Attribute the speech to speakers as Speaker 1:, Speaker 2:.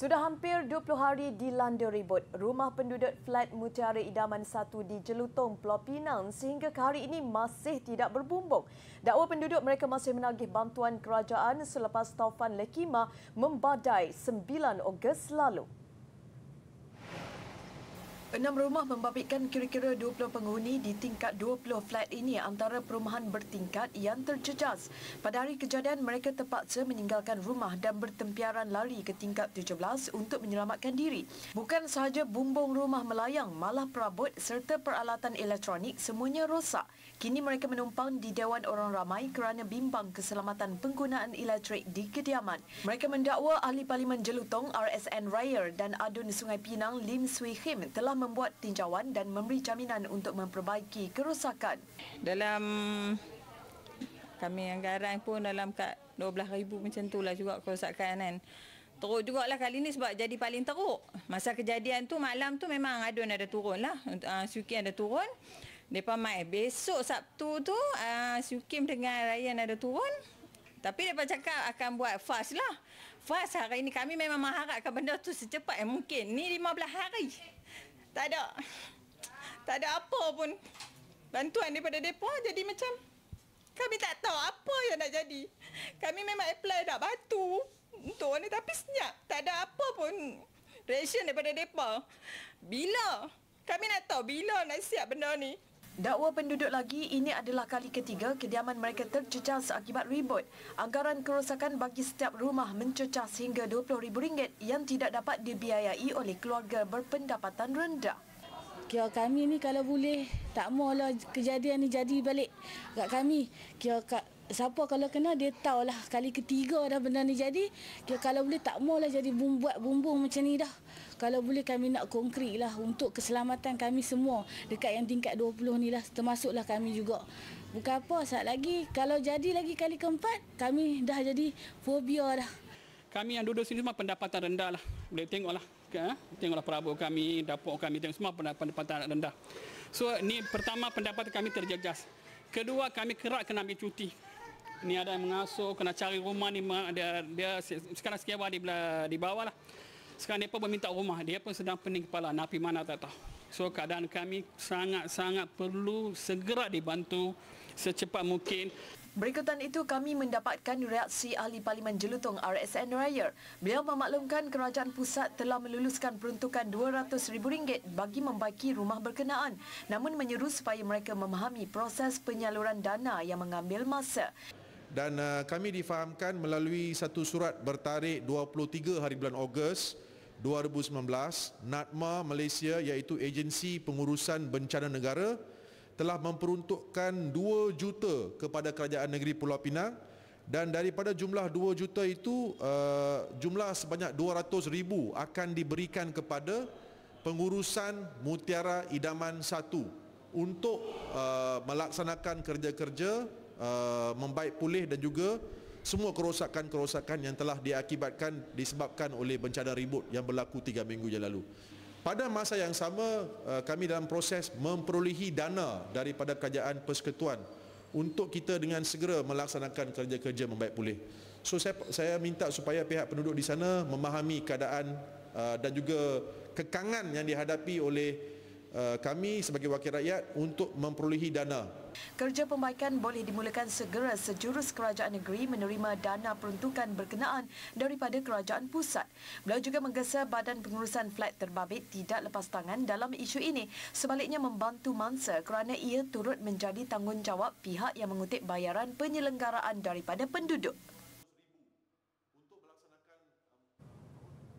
Speaker 1: Sudah hampir 20 hari di dilanda ribut, rumah penduduk flat Mutiara Idaman 1 di Jelutong, Pulau Pinang sehingga ke hari ini masih tidak berbumbung. Dakwa penduduk mereka masih menagih bantuan kerajaan selepas taufan Lekima membadai 9 Ogos lalu. Enam rumah membabitkan kira-kira 20 penghuni di tingkat 20 flat ini antara perumahan bertingkat yang terjejas. Pada hari kejadian, mereka terpaksa meninggalkan rumah dan bertempiaran lari ke tingkat 17 untuk menyelamatkan diri. Bukan sahaja bumbung rumah melayang, malah perabot serta peralatan elektronik semuanya rosak. Kini mereka menumpang di Dewan Orang Ramai kerana bimbang keselamatan penggunaan elektrik di kediaman. Mereka mendakwa Ahli Parlimen Jelutong RSN Rayer dan Adun Sungai Pinang Lim Sui Him telah membuat tinjauan dan memberi jaminan untuk memperbaiki kerosakan. Dalam kami
Speaker 2: anggaran pun dalam kat 12,000 macam itulah juga kerosakan kan. Teruk lah kali ni sebab jadi paling teruk. Masa kejadian tu malam tu memang adun ada turun lah. Uh, ah, Syuki ada turun. Depa mai Besok Sabtu tu uh, ah, Syukim dengan Ryan ada turun. Tapi mereka cakap akan buat fast lah. Fast hari ini Kami memang mengharapkan benda tu secepat yang mungkin. Ni 15 hari tak ada tak
Speaker 1: ada apa pun bantuan daripada depa jadi macam kami tak tahu apa yang nak jadi kami memang apply dah batu untuk ni tapi senyap tak ada
Speaker 2: apa pun reaction daripada depa bila kami nak tahu bila nak
Speaker 1: siap benda ni Dakwa penduduk lagi, ini adalah kali ketiga kediaman mereka tercecah seakibat ribut. Anggaran kerosakan bagi setiap rumah mencecas hingga RM20,000 yang tidak dapat dibiayai oleh keluarga berpendapatan rendah kira kami ni kalau
Speaker 2: boleh tak maulah kejadian ni jadi balik kat kami kira kat siapa kalau kena dia tahulah kali ketiga dah benda ni jadi kira kalau boleh tak maulah jadi bum buat bumbung macam ni dah kalau boleh kami nak konkrit lah untuk keselamatan kami semua dekat yang tingkat 20 ni lah termasuklah kami juga bukan apa saat lagi kalau jadi lagi kali keempat kami dah jadi fobia dah
Speaker 3: kami yang duduk sini semua pendapatan rendah lah. Boleh tengok lah. Kan? Tengok lah perabot kami, dapur kami, tengok semua pendapatan rendah. So, ni pertama pendapatan kami terjejas. Kedua, kami kerak, kena ambil cuti. Ni ada yang mengasuh, kena cari rumah ni. Dia, dia sekarang sekewa di, di bawah lah. Sekarang dia pun meminta rumah. Dia pun sedang pening kepala. Napi mana tak tahu. So keadaan kami sangat-sangat perlu segera dibantu secepat mungkin. Berikutan itu
Speaker 1: kami mendapatkan reaksi ahli parlimen Jelutong RSN Raya. Beliau memaklumkan kerajaan pusat telah meluluskan peruntukan RM200,000 bagi membaiki rumah berkenaan namun menyeru supaya mereka memahami proses penyaluran dana yang mengambil masa.
Speaker 4: Dan uh, kami difahamkan melalui satu surat bertarik 23 hari bulan Ogos 2019 NADMA Malaysia iaitu agensi pengurusan bencana negara telah memperuntukkan 2 juta kepada kerajaan negeri Pulau Pinang dan daripada jumlah 2 juta itu eh, jumlah sebanyak 200 ribu akan diberikan kepada pengurusan mutiara idaman 1 untuk eh, melaksanakan kerja-kerja eh, membaik pulih dan juga semua kerosakan-kerosakan yang telah diakibatkan disebabkan oleh bencana ribut yang berlaku 3 minggu yang lalu. Pada masa yang sama eh, kami dalam proses memperolehi dana daripada kerajaan persekutuan untuk kita dengan segera melaksanakan kerja-kerja membaik pulih. So saya saya minta supaya pihak penduduk di sana memahami keadaan eh, dan juga kekangan yang dihadapi oleh Eh, kami sebagai wakil rakyat untuk memperolehi dana.
Speaker 1: Kerja pembaikan boleh dimulakan segera sejurus kerajaan negeri menerima dana peruntukan berkenaan daripada kerajaan pusat. Beliau juga menggesa badan pengurusan flat terbabit tidak lepas tangan dalam isu ini. Sebaliknya membantu mangsa kerana ia turut menjadi tanggungjawab pihak yang mengutip bayaran penyelenggaraan daripada penduduk.